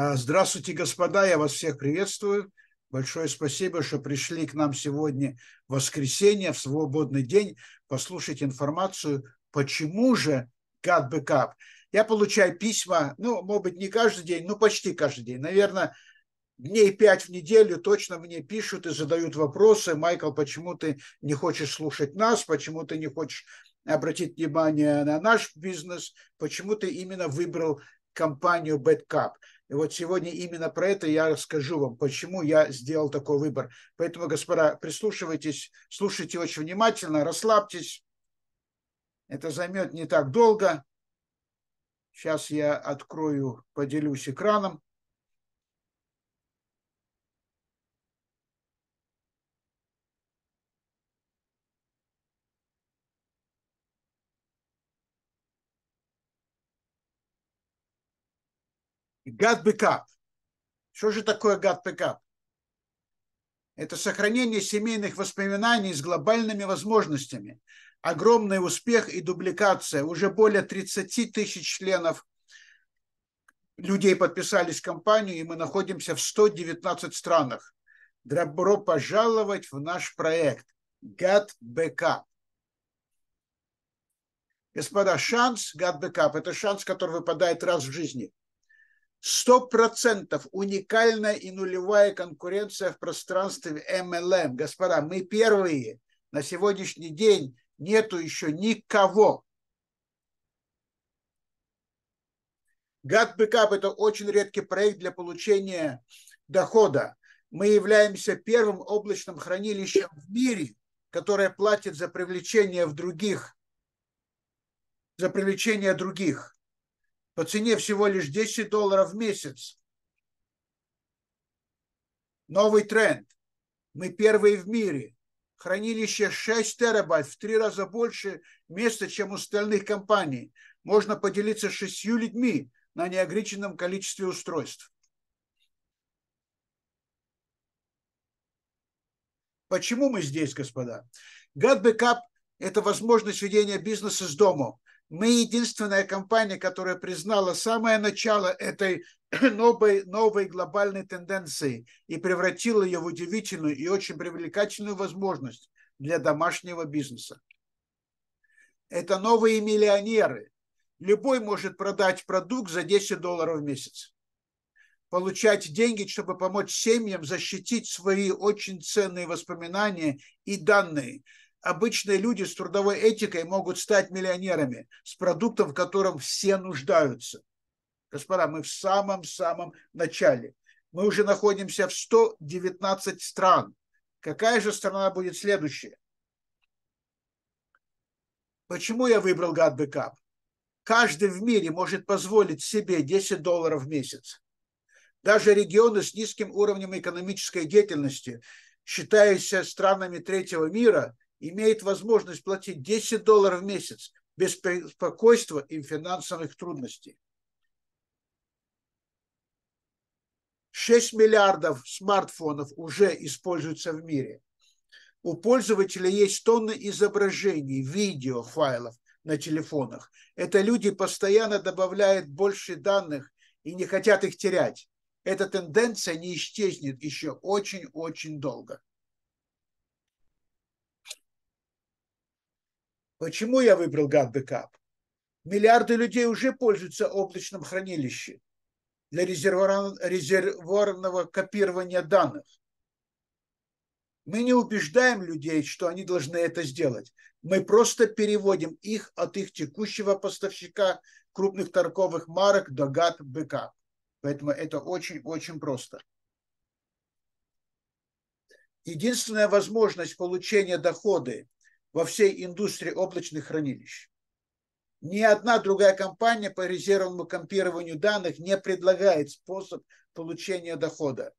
А, здравствуйте, господа, я вас всех приветствую. Большое спасибо, что пришли к нам сегодня в воскресенье, в свободный день, послушать информацию, почему же God Backup. Я получаю письма, ну, может быть, не каждый день, но почти каждый день. Наверное, дней пять в неделю точно мне пишут и задают вопросы. Майкл, почему ты не хочешь слушать нас? Почему ты не хочешь обратить внимание на наш бизнес? Почему ты именно выбрал компанию BadCup? И вот сегодня именно про это я расскажу вам, почему я сделал такой выбор. Поэтому, господа, прислушивайтесь, слушайте очень внимательно, расслабьтесь. Это займет не так долго. Сейчас я открою, поделюсь экраном. Гад бэкап. Что же такое гад бэкап? Это сохранение семейных воспоминаний с глобальными возможностями. Огромный успех и дубликация. Уже более 30 тысяч членов людей подписались в компанию, и мы находимся в 119 странах. Добро пожаловать в наш проект Get Backup. Господа, шанс Get Backup – это шанс, который выпадает раз в жизни – 100% уникальная и нулевая конкуренция в пространстве MLM. Господа, мы первые. На сегодняшний день нету еще никого. Гад это очень редкий проект для получения дохода. Мы являемся первым облачным хранилищем в мире, которое платит за привлечение в других, за привлечение других – по цене всего лишь 10 долларов в месяц. Новый тренд. Мы первые в мире. Хранилище 6 терабайт, в три раза больше места, чем у остальных компаний. Можно поделиться шестью людьми на неограниченном количестве устройств. Почему мы здесь, господа? Гад Backup – это возможность ведения бизнеса с дома. Мы единственная компания, которая признала самое начало этой новой, новой глобальной тенденции и превратила ее в удивительную и очень привлекательную возможность для домашнего бизнеса. Это новые миллионеры. Любой может продать продукт за 10 долларов в месяц. Получать деньги, чтобы помочь семьям защитить свои очень ценные воспоминания и данные – обычные люди с трудовой этикой могут стать миллионерами с продуктом, в котором все нуждаются. Господа, мы в самом-самом начале. Мы уже находимся в 119 стран. Какая же страна будет следующая? Почему я выбрал Гадбекап? Каждый в мире может позволить себе 10 долларов в месяц. Даже регионы с низким уровнем экономической деятельности, считающиеся странами третьего мира, имеет возможность платить 10 долларов в месяц без беспокойства и финансовых трудностей. 6 миллиардов смартфонов уже используются в мире. У пользователя есть тонны изображений, видео, файлов на телефонах. Это люди постоянно добавляют больше данных и не хотят их терять. Эта тенденция не исчезнет еще очень-очень долго. Почему я выбрал гамбекап? Миллиарды людей уже пользуются облачным хранилищем для резервуарного копирования данных. Мы не убеждаем людей, что они должны это сделать. Мы просто переводим их от их текущего поставщика крупных торговых марок до гад бэкап. Поэтому это очень-очень просто. Единственная возможность получения доходы во всей индустрии облачных хранилищ. Ни одна другая компания по резервному компированию данных не предлагает способ получения дохода.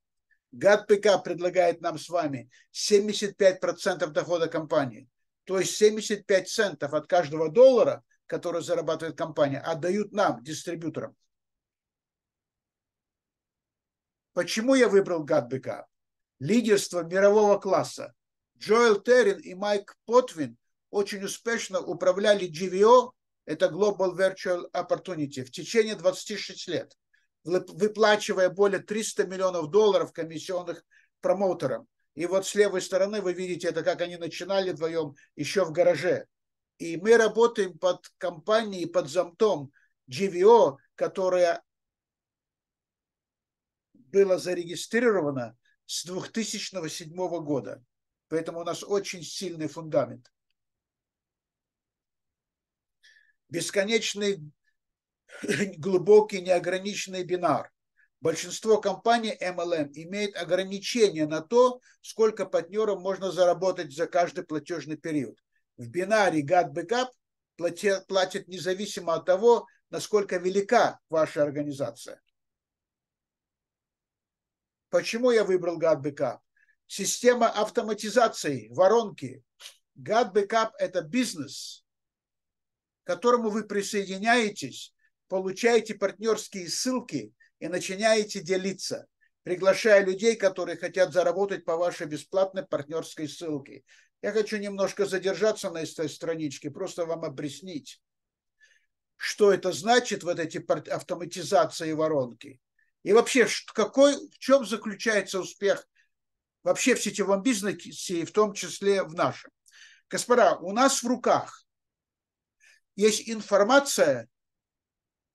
ГАТПК предлагает нам с вами 75% дохода компании. То есть 75 центов от каждого доллара, который зарабатывает компания, отдают нам, дистрибьюторам. Почему я выбрал ГАТБК? Лидерство мирового класса. Джоэл Террин и Майк Потвин очень успешно управляли GVO, это Global Virtual Opportunity, в течение 26 лет, выплачивая более 300 миллионов долларов комиссионных промоутерам. И вот с левой стороны вы видите, это как они начинали вдвоем еще в гараже. И мы работаем под компанией, под замтом GVO, которая была зарегистрирована с 2007 года. Поэтому у нас очень сильный фундамент. Бесконечный, глубокий, неограниченный бинар. Большинство компаний MLM имеет ограничения на то, сколько партнеров можно заработать за каждый платежный период. В бинаре GATT-BACKUP платят независимо от того, насколько велика ваша организация. Почему я выбрал GATT-BACKUP? система автоматизации, воронки. Гад Backup – это бизнес, к которому вы присоединяетесь, получаете партнерские ссылки и начинаете делиться, приглашая людей, которые хотят заработать по вашей бесплатной партнерской ссылке. Я хочу немножко задержаться на этой страничке, просто вам объяснить, что это значит, вот эти автоматизации воронки. И вообще, какой, в чем заключается успех – вообще в сетевом бизнесе, и в том числе в нашем. Господа, у нас в руках есть информация,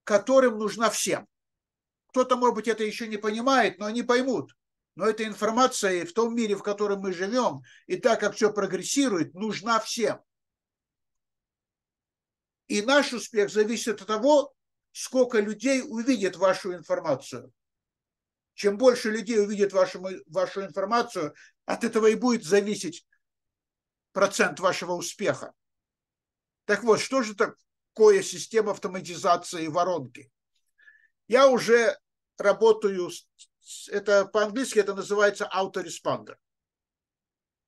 которым нужна всем. Кто-то, может быть, это еще не понимает, но они поймут. Но эта информация в том мире, в котором мы живем, и так как все прогрессирует, нужна всем. И наш успех зависит от того, сколько людей увидит вашу информацию. Чем больше людей увидит вашу, вашу информацию, от этого и будет зависеть процент вашего успеха. Так вот, что же такое система автоматизации воронки? Я уже работаю, это по-английски это называется автореспондер.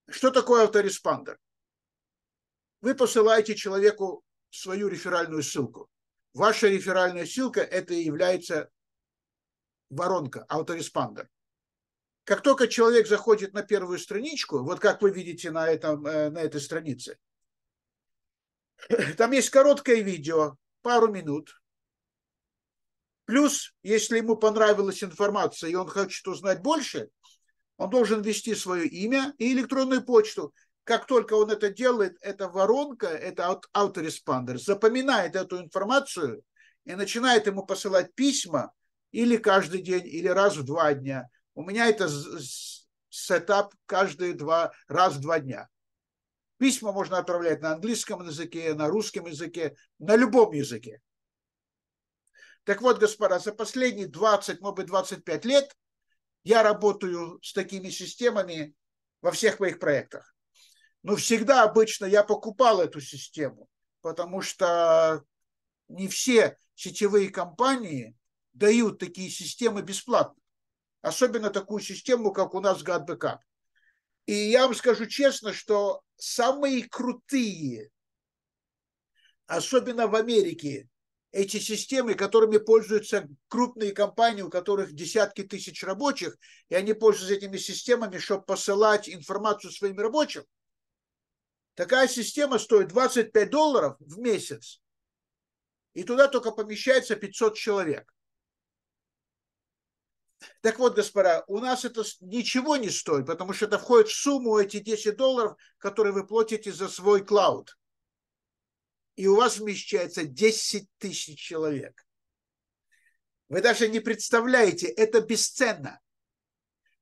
Что такое автореспондер? Вы посылаете человеку свою реферальную ссылку. Ваша реферальная ссылка – это является воронка, автореспандер. Как только человек заходит на первую страничку, вот как вы видите на, этом, э, на этой странице, там есть короткое видео, пару минут. Плюс, если ему понравилась информация и он хочет узнать больше, он должен ввести свое имя и электронную почту. Как только он это делает, эта воронка, это автореспандер, запоминает эту информацию и начинает ему посылать письма – или каждый день, или раз в два дня. У меня это сетап каждые два, раз в два дня. Письма можно отправлять на английском языке, на русском языке, на любом языке. Так вот, господа, за последние 20, может быть, 25 лет я работаю с такими системами во всех моих проектах. Но всегда обычно я покупал эту систему, потому что не все сетевые компании дают такие системы бесплатно. Особенно такую систему, как у нас Гадбэкап. И я вам скажу честно, что самые крутые, особенно в Америке, эти системы, которыми пользуются крупные компании, у которых десятки тысяч рабочих, и они пользуются этими системами, чтобы посылать информацию своим рабочим. Такая система стоит 25 долларов в месяц, и туда только помещается 500 человек. Так вот, господа, у нас это ничего не стоит, потому что это входит в сумму эти 10 долларов, которые вы платите за свой клауд. И у вас вмещается 10 тысяч человек. Вы даже не представляете, это бесценно.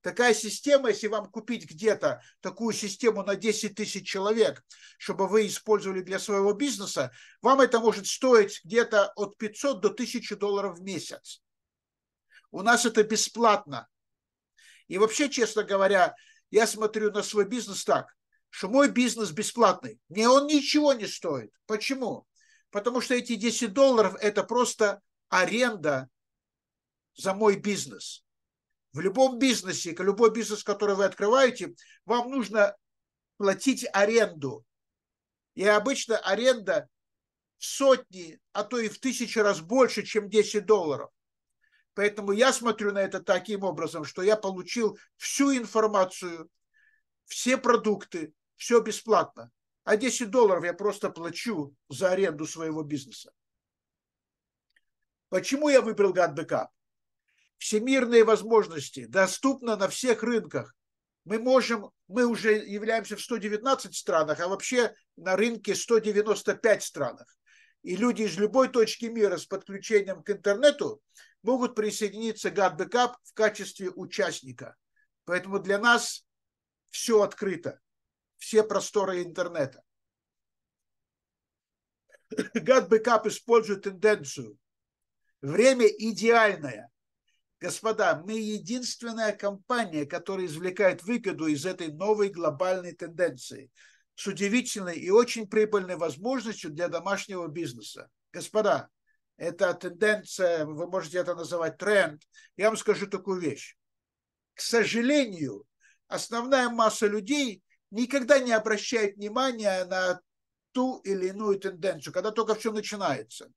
Такая система, если вам купить где-то такую систему на 10 тысяч человек, чтобы вы использовали для своего бизнеса, вам это может стоить где-то от 500 до 1000 долларов в месяц. У нас это бесплатно. И вообще, честно говоря, я смотрю на свой бизнес так, что мой бизнес бесплатный. Мне он ничего не стоит. Почему? Потому что эти 10 долларов – это просто аренда за мой бизнес. В любом бизнесе, любой бизнес, который вы открываете, вам нужно платить аренду. И обычно аренда в сотни, а то и в тысячи раз больше, чем 10 долларов. Поэтому я смотрю на это таким образом, что я получил всю информацию, все продукты, все бесплатно. А 10 долларов я просто плачу за аренду своего бизнеса. Почему я выбрал Гадбекап? Всемирные возможности доступно на всех рынках. Мы можем, мы уже являемся в 119 странах, а вообще на рынке 195 странах и люди из любой точки мира с подключением к интернету могут присоединиться к GadBackup в качестве участника. Поэтому для нас все открыто, все просторы интернета. GadBackup использует тенденцию. Время идеальное. Господа, мы единственная компания, которая извлекает выгоду из этой новой глобальной тенденции – с удивительной и очень прибыльной возможностью для домашнего бизнеса. Господа, это тенденция, вы можете это называть тренд. Я вам скажу такую вещь. К сожалению, основная масса людей никогда не обращает внимания на ту или иную тенденцию, когда только все начинается.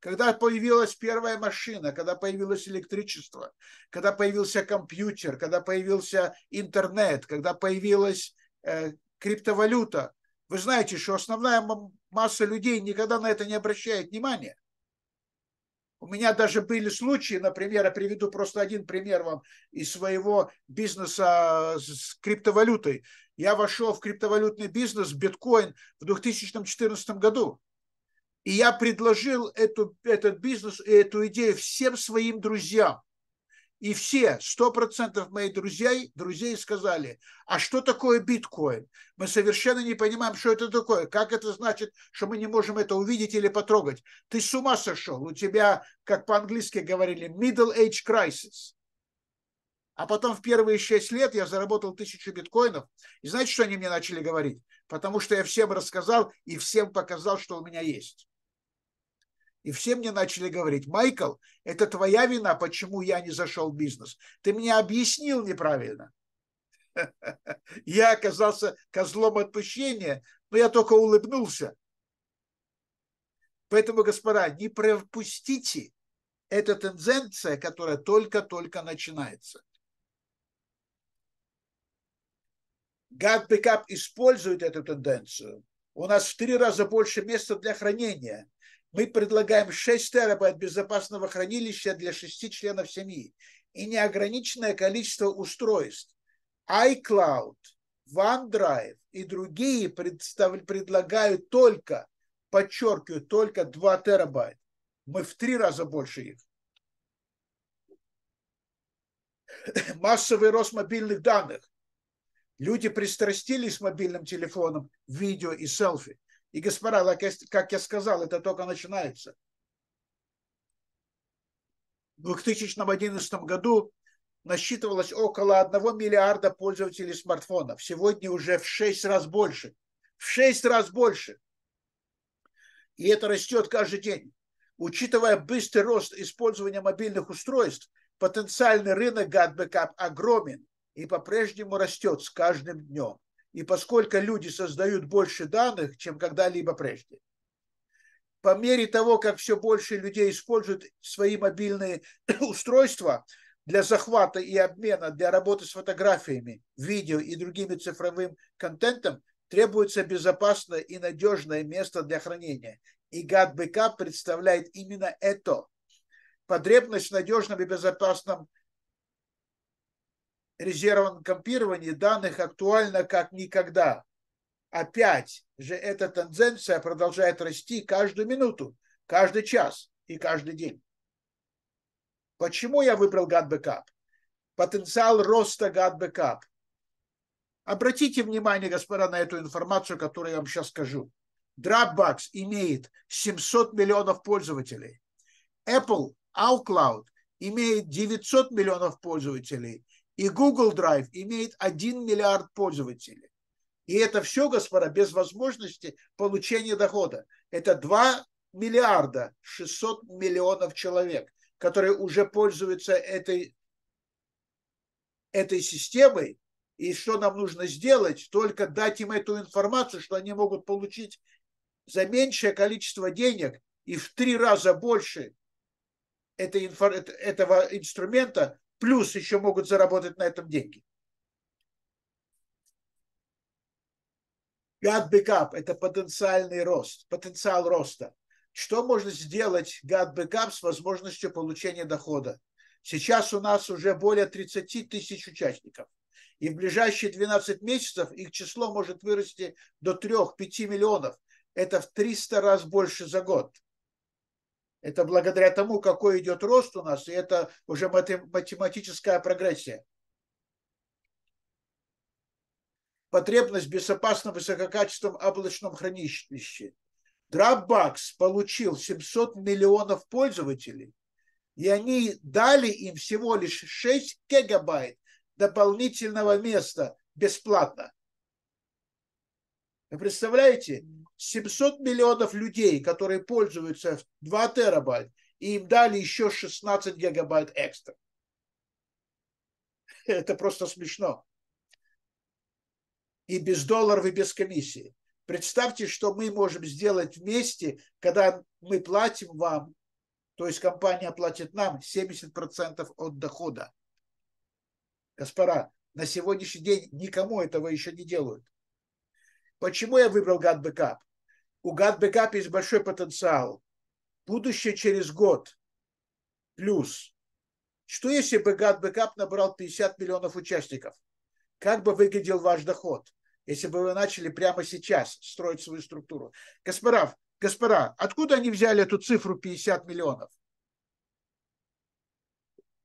Когда появилась первая машина, когда появилось электричество, когда появился компьютер, когда появился интернет, когда появилась э, криптовалюта. Вы знаете, что основная масса людей никогда на это не обращает внимания. У меня даже были случаи, например, я приведу просто один пример вам из своего бизнеса а, с криптовалютой. Я вошел в криптовалютный бизнес биткоин в 2014 году. И я предложил эту, этот бизнес и эту идею всем своим друзьям. И все, 100% моих друзей, друзей сказали, а что такое биткоин? Мы совершенно не понимаем, что это такое. Как это значит, что мы не можем это увидеть или потрогать? Ты с ума сошел. У тебя, как по-английски говорили, middle age crisis. А потом в первые 6 лет я заработал тысячу биткоинов. И знаете, что они мне начали говорить? Потому что я всем рассказал и всем показал, что у меня есть. И все мне начали говорить, Майкл, это твоя вина, почему я не зашел в бизнес. Ты мне объяснил неправильно. Я оказался козлом отпущения, но я только улыбнулся. Поэтому, господа, не пропустите эту тенденция, которая только-только начинается. Гад Пикап использует эту тенденцию. У нас в три раза больше места для хранения мы предлагаем 6 терабайт безопасного хранилища для 6 членов семьи и неограниченное количество устройств iCloud, OneDrive и другие представ... предлагают только, подчеркиваю, только 2 терабайта. Мы в три раза больше их. Массовый рост мобильных данных. Люди пристрастились мобильным телефоном, видео и селфи. И, господа, как я сказал, это только начинается. В 2011 году насчитывалось около 1 миллиарда пользователей смартфонов. Сегодня уже в 6 раз больше. В 6 раз больше. И это растет каждый день. Учитывая быстрый рост использования мобильных устройств, потенциальный рынок гадбэкап огромен и по-прежнему растет с каждым днем и поскольку люди создают больше данных, чем когда-либо прежде. По мере того, как все больше людей используют свои мобильные устройства для захвата и обмена, для работы с фотографиями, видео и другими цифровым контентом, требуется безопасное и надежное место для хранения. И GAT-бэкап представляет именно это. Потребность в надежном и безопасном резервном компировании данных актуально как никогда. Опять же эта тенденция продолжает расти каждую минуту, каждый час и каждый день. Почему я выбрал gat Потенциал роста gat Обратите внимание, господа, на эту информацию, которую я вам сейчас скажу. Dropbox имеет 700 миллионов пользователей. Apple, iCloud имеет 900 миллионов пользователей – и Google Drive имеет 1 миллиард пользователей. И это все, господа, без возможности получения дохода. Это 2 миллиарда 600 миллионов человек, которые уже пользуются этой, этой системой. И что нам нужно сделать? Только дать им эту информацию, что они могут получить за меньшее количество денег и в три раза больше этой, этого инструмента плюс еще могут заработать на этом деньги. God Backup – это потенциальный рост, потенциал роста. Что можно сделать God Backup с возможностью получения дохода? Сейчас у нас уже более 30 тысяч участников. И в ближайшие 12 месяцев их число может вырасти до 3-5 миллионов. Это в 300 раз больше за год. Это благодаря тому, какой идет рост у нас, и это уже математическая прогрессия. Потребность в безопасном высококачественном облачном хранилище. Dropbox получил 700 миллионов пользователей, и они дали им всего лишь 6 гигабайт дополнительного места бесплатно. Вы представляете, 700 миллионов людей, которые пользуются 2 терабайт, и им дали еще 16 гигабайт экстра. Это просто смешно. И без долларов, и без комиссии. Представьте, что мы можем сделать вместе, когда мы платим вам, то есть компания платит нам 70% от дохода. Господа, на сегодняшний день никому этого еще не делают. Почему я выбрал гад бэкап? У гад бэкап есть большой потенциал. Будущее через год. Плюс. Что если бы гад бэкап набрал 50 миллионов участников? Как бы выглядел ваш доход, если бы вы начали прямо сейчас строить свою структуру? Каспаров, Господа, откуда они взяли эту цифру 50 миллионов?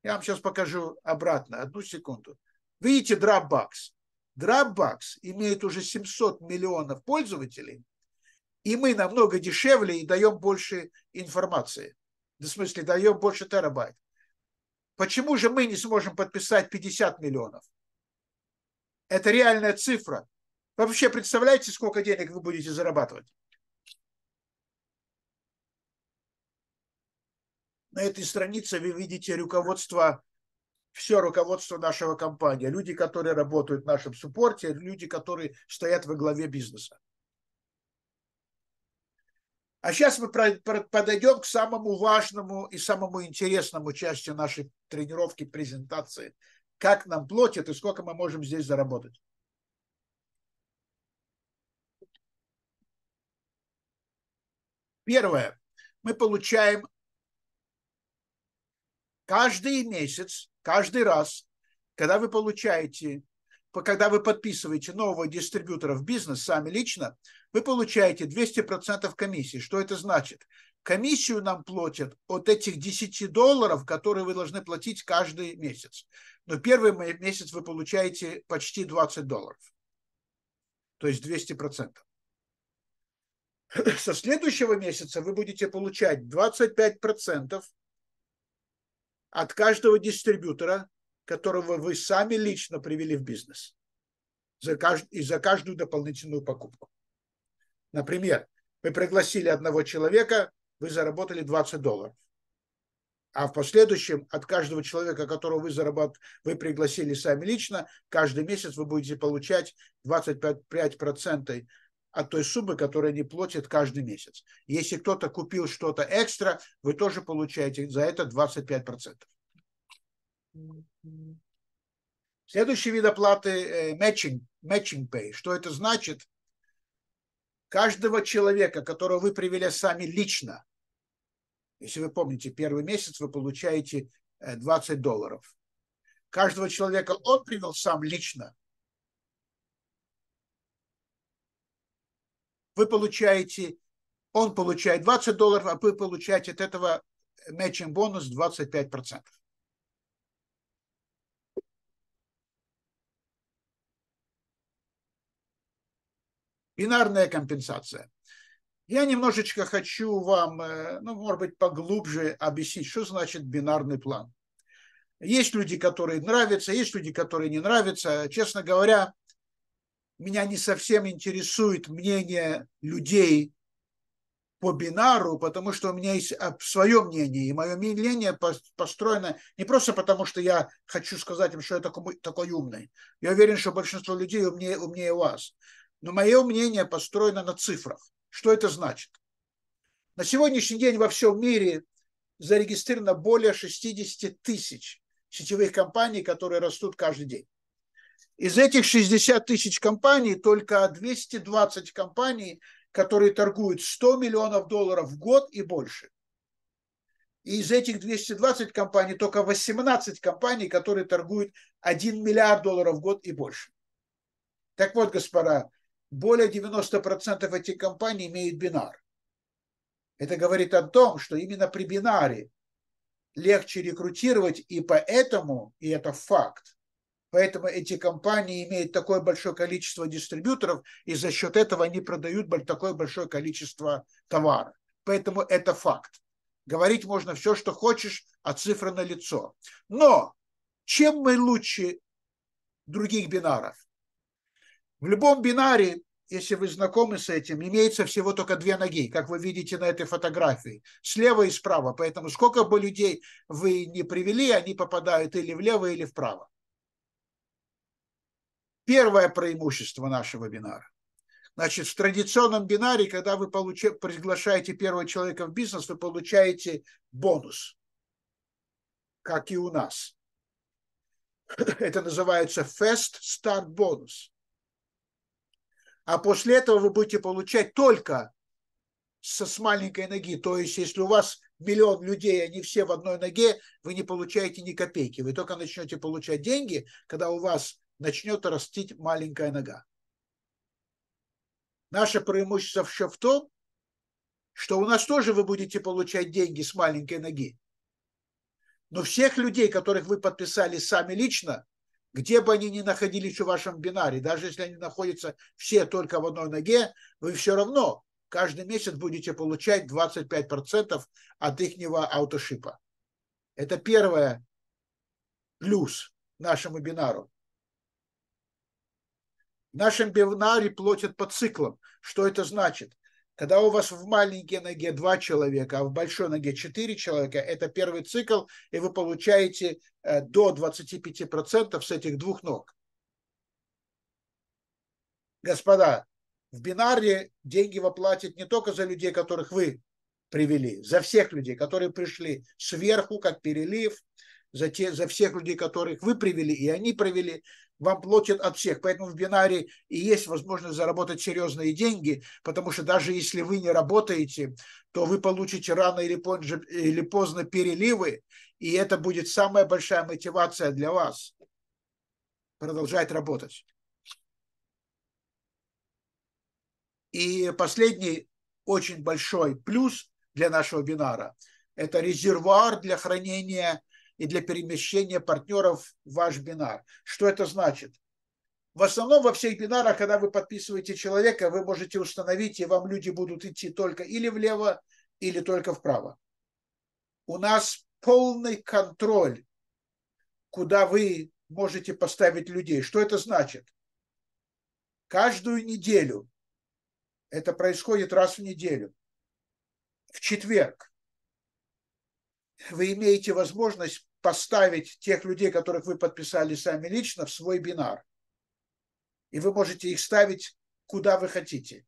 Я вам сейчас покажу обратно, одну секунду. Видите Dropbox? Dropbox имеет уже 700 миллионов пользователей, и мы намного дешевле и даем больше информации. В смысле, даем больше терабайт. Почему же мы не сможем подписать 50 миллионов? Это реальная цифра. вообще представляете, сколько денег вы будете зарабатывать? На этой странице вы видите руководство все руководство нашего компании, люди, которые работают в нашем суппорте, люди, которые стоят во главе бизнеса. А сейчас мы подойдем к самому важному и самому интересному части нашей тренировки, презентации. Как нам платят и сколько мы можем здесь заработать. Первое. Мы получаем каждый месяц каждый раз, когда вы получаете, когда вы подписываете нового дистрибьютора в бизнес сами лично, вы получаете 200% комиссии. Что это значит? Комиссию нам платят от этих 10 долларов, которые вы должны платить каждый месяц. Но первый месяц вы получаете почти 20 долларов. То есть 200%. Со следующего месяца вы будете получать 25% от каждого дистрибьютора, которого вы сами лично привели в бизнес за кажд... и за каждую дополнительную покупку. Например, вы пригласили одного человека, вы заработали 20 долларов. А в последующем от каждого человека, которого вы, заработ вы пригласили сами лично, каждый месяц вы будете получать 25% от той суммы, которую они платят каждый месяц. Если кто-то купил что-то экстра, вы тоже получаете за это 25%. Следующий вид оплаты э, – matching, matching pay. Что это значит? Каждого человека, которого вы привели сами лично, если вы помните, первый месяц вы получаете 20 э, долларов. Каждого человека он привел сам лично, вы получаете, он получает 20 долларов, а вы получаете от этого matching бонус 25%. Бинарная компенсация. Я немножечко хочу вам, э, ну, может быть, поглубже объяснить, что значит бинарный план. Есть люди, которые нравятся, есть люди, которые не нравятся. Честно говоря, меня не совсем интересует мнение людей по бинару, потому что у меня есть а, свое мнение, и мое мнение построено не просто потому, что я хочу сказать им, что я такой, такой умный. Я уверен, что большинство людей умнее, умнее вас. Но мое мнение построено на цифрах. Что это значит? На сегодняшний день во всем мире зарегистрировано более 60 тысяч сетевых компаний, которые растут каждый день. Из этих 60 тысяч компаний только 220 компаний, которые торгуют 100 миллионов долларов в год и больше. И из этих 220 компаний только 18 компаний, которые торгуют 1 миллиард долларов в год и больше. Так вот, господа, более 90% этих компаний имеют бинар. Это говорит о том, что именно при бинаре легче рекрутировать, и поэтому, и это факт, Поэтому эти компании имеют такое большое количество дистрибьюторов, и за счет этого они продают такое большое количество товара. Поэтому это факт. Говорить можно все, что хочешь, а цифры на лицо. Но чем мы лучше других бинаров? В любом бинаре, если вы знакомы с этим, имеется всего только две ноги, как вы видите на этой фотографии, слева и справа. Поэтому сколько бы людей вы ни привели, они попадают или влево, или вправо. Первое преимущество нашего бинара. Значит, в традиционном бинаре, когда вы получи, приглашаете первого человека в бизнес, вы получаете бонус, как и у нас. Это называется Fast Start Bonus. А после этого вы будете получать только со, с маленькой ноги. То есть, если у вас миллион людей, они все в одной ноге, вы не получаете ни копейки. Вы только начнете получать деньги, когда у вас начнет растить маленькая нога. Наше преимущество еще в том, что у нас тоже вы будете получать деньги с маленькой ноги. Но всех людей, которых вы подписали сами лично, где бы они ни находились в вашем бинаре, даже если они находятся все только в одной ноге, вы все равно каждый месяц будете получать 25% от их аутошипа. Это первое плюс нашему бинару. В нашем бивнаре платят по циклам. Что это значит? Когда у вас в маленькой ноге два человека, а в большой ноге четыре человека, это первый цикл, и вы получаете э, до 25% с этих двух ног. Господа, в бинаре деньги воплатят не только за людей, которых вы привели, за всех людей, которые пришли сверху, как перелив, за, те, за всех людей, которых вы привели, и они привели, вам платят от всех. Поэтому в бинаре и есть возможность заработать серьезные деньги, потому что даже если вы не работаете, то вы получите рано или поздно, переливы, и это будет самая большая мотивация для вас продолжать работать. И последний очень большой плюс для нашего бинара – это резервуар для хранения – и для перемещения партнеров в ваш бинар. Что это значит? В основном во всех бинарах, когда вы подписываете человека, вы можете установить, и вам люди будут идти только или влево, или только вправо. У нас полный контроль, куда вы можете поставить людей. Что это значит? Каждую неделю, это происходит раз в неделю, в четверг вы имеете возможность поставить тех людей, которых вы подписали сами лично, в свой бинар. И вы можете их ставить куда вы хотите.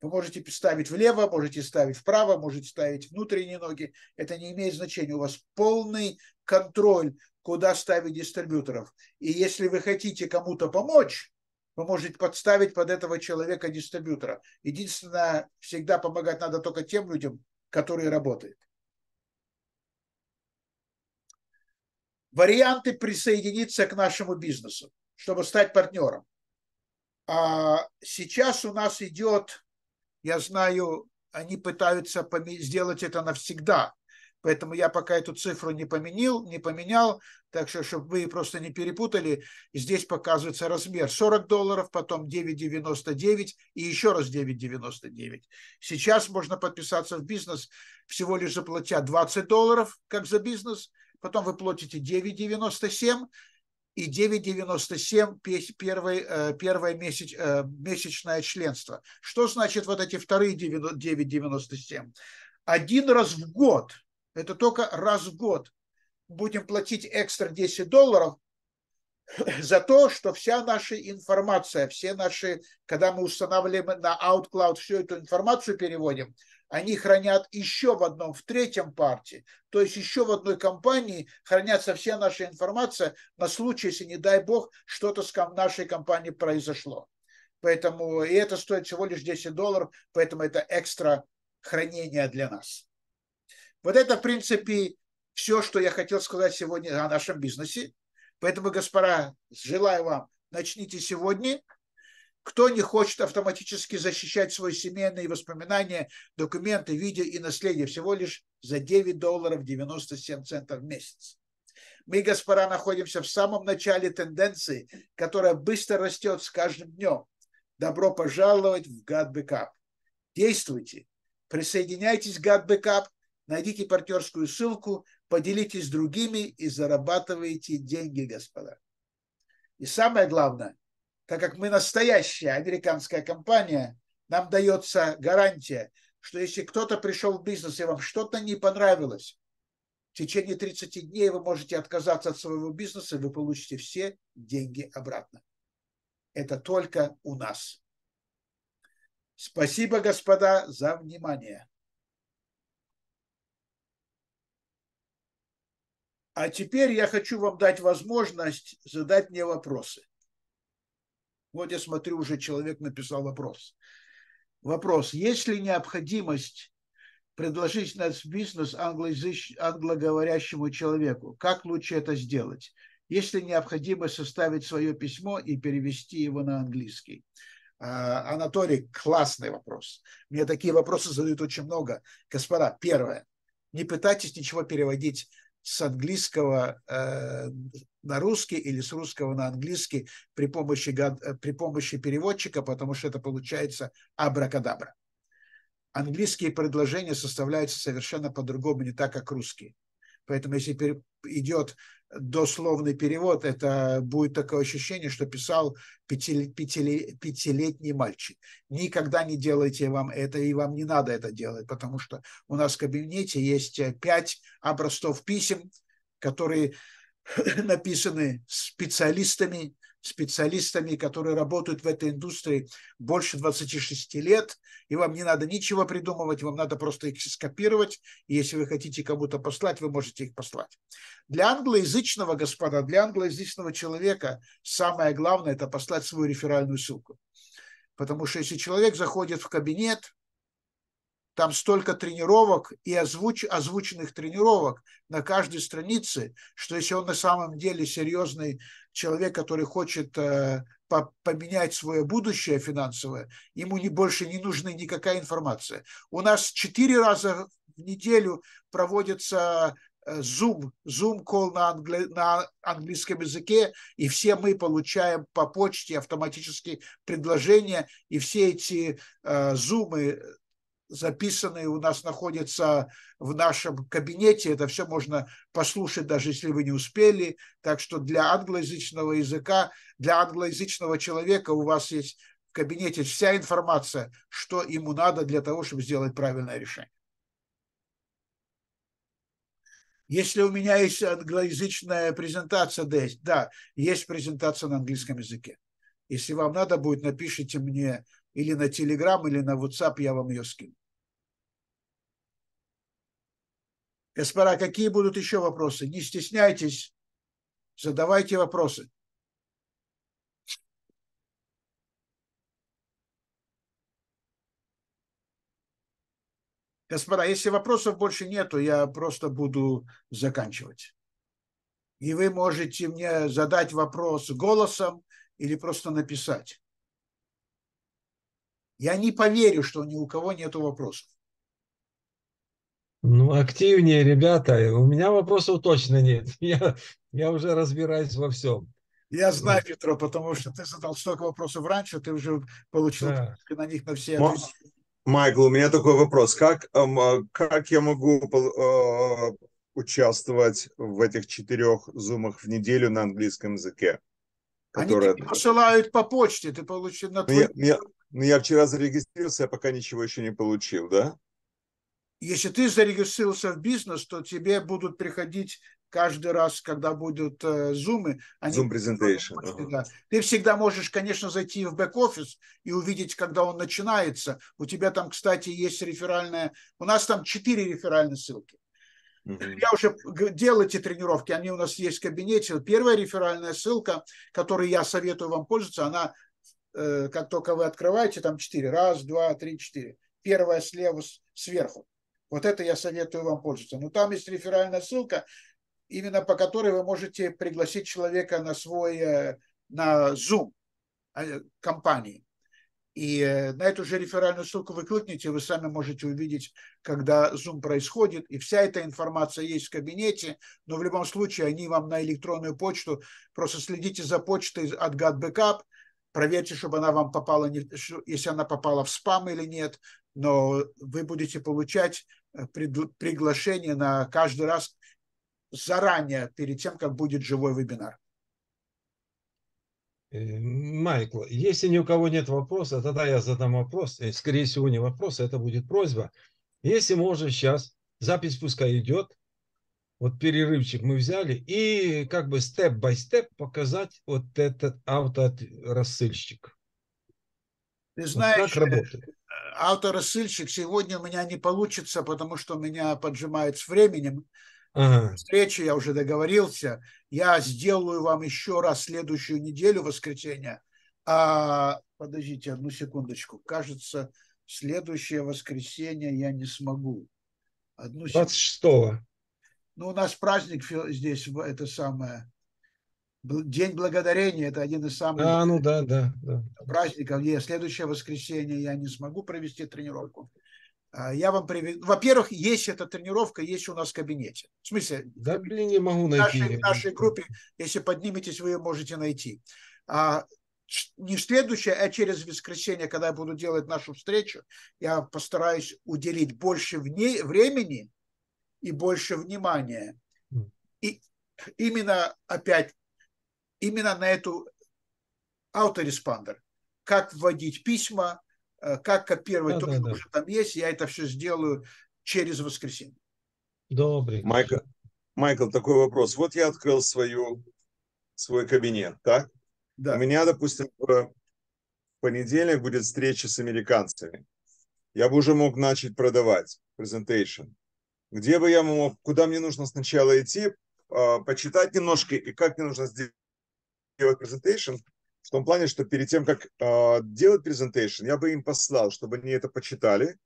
Вы можете ставить влево, можете ставить вправо, можете ставить внутренние ноги. Это не имеет значения. У вас полный контроль, куда ставить дистрибьюторов. И если вы хотите кому-то помочь, вы можете подставить под этого человека дистрибьютора. Единственное, всегда помогать надо только тем людям, которые работают. варианты присоединиться к нашему бизнесу, чтобы стать партнером. А сейчас у нас идет, я знаю, они пытаются сделать это навсегда. Поэтому я пока эту цифру не поменил, не поменял, так что, чтобы вы просто не перепутали, здесь показывается размер 40 долларов, потом 9,99 и еще раз 9,99. Сейчас можно подписаться в бизнес, всего лишь заплатя 20 долларов, как за бизнес – потом вы платите 9,97, и 9,97 первый, э, первое месяч, э, месячное членство. Что значит вот эти вторые 9,97? Один раз в год, это только раз в год, будем платить экстра 10 долларов за то, что вся наша информация, все наши, когда мы устанавливаем на OutCloud всю эту информацию, переводим – они хранят еще в одном, в третьем партии, то есть еще в одной компании хранятся все наши информация на случай, если, не дай бог, что-то с нашей компанией произошло. Поэтому и это стоит всего лишь 10 долларов, поэтому это экстра хранение для нас. Вот это, в принципе, все, что я хотел сказать сегодня о нашем бизнесе. Поэтому, господа, желаю вам, начните сегодня – кто не хочет автоматически защищать свои семейные воспоминания, документы, видео и наследие всего лишь за 9 долларов 97 центов в месяц. Мы, господа, находимся в самом начале тенденции, которая быстро растет с каждым днем. Добро пожаловать в Godbackup. Действуйте. Присоединяйтесь к Godbackup, найдите партнерскую ссылку, поделитесь с другими и зарабатывайте деньги, господа. И самое главное – так как мы настоящая американская компания, нам дается гарантия, что если кто-то пришел в бизнес и вам что-то не понравилось, в течение 30 дней вы можете отказаться от своего бизнеса, и вы получите все деньги обратно. Это только у нас. Спасибо, господа, за внимание. А теперь я хочу вам дать возможность задать мне вопросы. Вот я смотрю, уже человек написал вопрос. Вопрос, есть ли необходимость предложить нас бизнес англоязыч... англоговорящему человеку? Как лучше это сделать? Есть ли необходимость составить свое письмо и перевести его на английский? А, Анатолий, классный вопрос. Мне такие вопросы задают очень много. Господа, первое. Не пытайтесь ничего переводить с английского э, на русский или с русского на английский при помощи, э, при помощи переводчика, потому что это получается абракадабра. Английские предложения составляются совершенно по-другому, не так, как русские. Поэтому если идет дословный перевод, это будет такое ощущение, что писал пятили, пятили, пятилетний мальчик. Никогда не делайте вам это, и вам не надо это делать, потому что у нас в кабинете есть э, пять образцов писем, которые написаны специалистами, специалистами, которые работают в этой индустрии больше 26 лет, и вам не надо ничего придумывать, вам надо просто их скопировать, и если вы хотите кому-то послать, вы можете их послать. Для англоязычного, господа, для англоязычного человека самое главное – это послать свою реферальную ссылку. Потому что если человек заходит в кабинет, там столько тренировок и озвуч, озвученных тренировок на каждой странице, что если он на самом деле серьезный человек, который хочет э, по, поменять свое будущее финансовое, ему не, больше не нужна никакая информация. У нас четыре раза в неделю проводится э, Zoom, Zoom call на, англи, на английском языке, и все мы получаем по почте автоматически предложения, и все эти э, зумы записаны у нас находятся в нашем кабинете. Это все можно послушать, даже если вы не успели. Так что для англоязычного языка, для англоязычного человека у вас есть в кабинете вся информация, что ему надо для того, чтобы сделать правильное решение. Если у меня есть англоязычная презентация, да, есть презентация на английском языке. Если вам надо будет, напишите мне или на Telegram, или на WhatsApp я вам ее скину. Господа, какие будут еще вопросы? Не стесняйтесь, задавайте вопросы. Господа, если вопросов больше нету, я просто буду заканчивать. И вы можете мне задать вопрос голосом или просто написать. Я не поверю, что ни у кого нет вопросов. Ну, активнее, ребята. У меня вопросов точно нет. Я, я уже разбираюсь во всем. Я знаю, Петро, потому что ты задал столько вопросов раньше, ты уже получил да. на них на все ответы. Майкл, у меня такой вопрос. Как, эм, а, как я могу э, участвовать в этих четырех зумах в неделю на английском языке? Которые... Они тебе посылают по почте, ты получишь на твой... Ну, я, я, ну, я вчера зарегистрировался, я пока ничего еще не получил, да? Если ты зарегистрировался в бизнес, то тебе будут приходить каждый раз, когда будут э, зумы. Они Zoom presentation. Да. Uh-huh. Ты всегда можешь, конечно, зайти в бэк-офис и увидеть, когда он начинается. У тебя там, кстати, есть реферальная... У нас там четыре реферальные ссылки. Uh-huh. Я уже делал эти тренировки, они у нас есть в кабинете. Первая реферальная ссылка, которой я советую вам пользоваться, она Э, как только вы открываете, там четыре. Раз, два, три, четыре. Первая слева сверху. Вот это я советую вам пользоваться. Но там есть реферальная ссылка, именно по которой вы можете пригласить человека на свой, э, на Zoom а, э, компании. И на эту же реферальную ссылку вы кликните, вы сами можете увидеть, когда Zoom происходит. И вся эта информация есть в кабинете, но в любом случае они вам на электронную почту. Просто следите за почтой от GutBackup – проверьте, чтобы она вам попала, если она попала в спам или нет, но вы будете получать э, приглашение на каждый раз заранее, перед тем, как будет живой вебинар. Э, Майкл, если ни у кого нет вопроса, тогда я задам вопрос. Э, скорее всего, не вопрос, а это будет просьба. Если можно сейчас, запись пускай идет, вот перерывчик мы взяли и как бы степ-бай-степ показать вот этот авторассыльщик. Ты знаешь, вот авторассыльщик сегодня у меня не получится, потому что меня поджимает с временем. Ага. Встречи я уже договорился. Я сделаю вам еще раз следующую неделю, воскресенье. А, подождите одну секундочку. Кажется, следующее воскресенье я не смогу. Одну 26 ну, у нас праздник здесь, это самое, День Благодарения, это один из самых а, ну, да, да, да. праздников. И следующее воскресенье я не смогу провести тренировку. А, я вам приведу. Во-первых, есть эта тренировка, есть у нас в кабинете. В смысле? Да, блин, не могу найти. В нашей, в нашей группе, если подниметесь, вы ее можете найти. А, не следующее, а через воскресенье, когда я буду делать нашу встречу, я постараюсь уделить больше в ней времени и больше внимания. И именно опять, именно на эту автореспондер, как вводить письма, э, как копировать да, то, да, что да. уже там есть, я это все сделаю через воскресенье. Добрый. Майкл, Майкл, такой вопрос. Вот я открыл свою, свой кабинет, так? Да. У меня, допустим, в понедельник будет встреча с американцами. Я бы уже мог начать продавать презентейшн где бы я мог, куда мне нужно сначала идти, а, почитать немножко и как мне нужно сделать презентейшн, в том плане, что перед тем, как а, делать презентейшн, я бы им послал, чтобы они это почитали.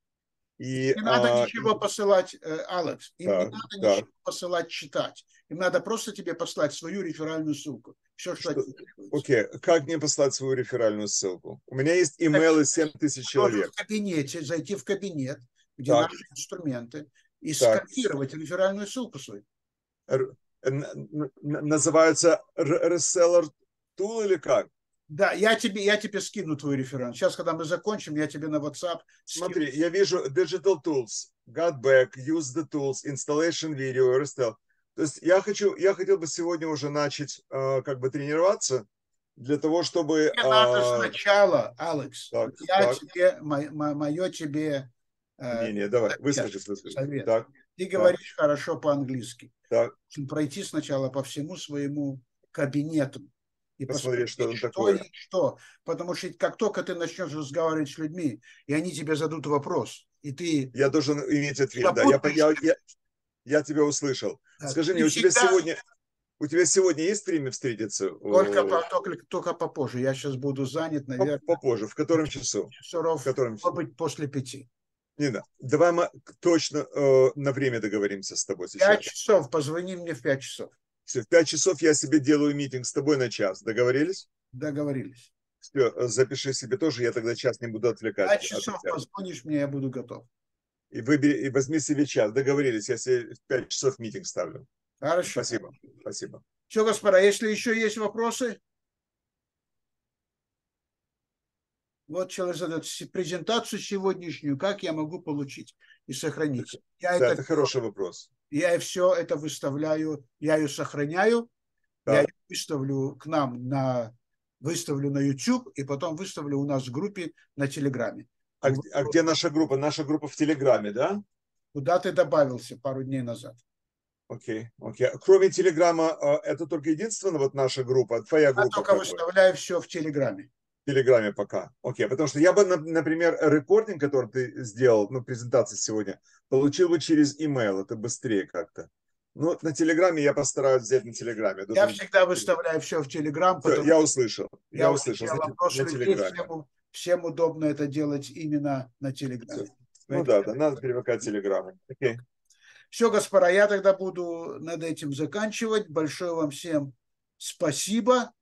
И, не а, надо а, ничего им... посылать, э, Алекс, им да, не надо да. ничего посылать читать. Им надо просто тебе послать свою реферальную ссылку. Все, что, Окей, okay. как мне послать свою реферальную ссылку? У меня есть имейлы тысяч человек. В кабинете, зайти в кабинет, где так. наши инструменты, и так. скопировать реферальную ссылку свою. Р, называется Reseller Tool или как? Да, я тебе, я тебе скину твой референт. Сейчас, когда мы закончим, я тебе на WhatsApp скину. Смотри, я вижу Digital Tools, Got Back, Use the Tools, Installation Video, Restel. То есть я, хочу, я хотел бы сегодня уже начать э, как бы тренироваться для того, чтобы... Мне э... надо а, сначала, Алекс, так, я так. тебе, мое, мое тебе Э, не, не, давай, выскажи, совет. Так, Ты говоришь так. хорошо по-английски. Так. Пройти сначала по всему своему кабинету и посмотри, посмотри что что такое. И что. Потому что как только ты начнешь разговаривать с людьми, и они тебе зададут вопрос, и ты... Я должен иметь ответ, да. Я, я, я, я тебя услышал. Да. Скажи мне, у тебя сегодня... У тебя сегодня есть время встретиться? Только, по, только, только попозже. Я сейчас буду занят, наверное. Попозже. В котором часу? Часов, в котором... может быть, после пяти. Нина, Давай мы точно э, на время договоримся с тобой сейчас. Пять часов. Позвони мне в пять часов. Все, в пять часов я себе делаю митинг с тобой на час. Договорились? Договорились. Все, э, запиши себе тоже, я тогда час не буду отвлекать. Пять часов от позвонишь мне, я буду готов. И, выбери, и возьми себе час. Договорились, я себе в пять часов митинг ставлю. Хорошо. Спасибо. Спасибо. Все, господа, если еще есть вопросы... Вот человек задает презентацию сегодняшнюю, как я могу получить и сохранить. Я да, это, это хороший вопрос. Я все это выставляю, я ее сохраняю, да. я ее выставлю к нам на выставлю на YouTube и потом выставлю у нас в группе на Телеграме. А, а где наша группа? Наша группа в Телеграме, да? Куда ты добавился пару дней назад. Окей, okay, окей. Okay. Кроме Телеграма, а, это только единственная вот наша группа, твоя группа? Я только выставляю все в Телеграме. Телеграме пока. Окей, okay. потому что я бы, например, рекординг, который ты сделал, ну, презентации сегодня, получил бы через email, это быстрее как-то. Ну, на Телеграме я постараюсь взять на Телеграме. Я, всегда выставляю все в Телеграм. Все, я услышал, я, я услышал. Я на, на Телеграме. Всем, всем удобно это делать именно на Телеграме. Все. Ну да, да, надо привыкать к Телеграму. Окей. Okay. Все, господа, я тогда буду над этим заканчивать. Большое вам всем спасибо.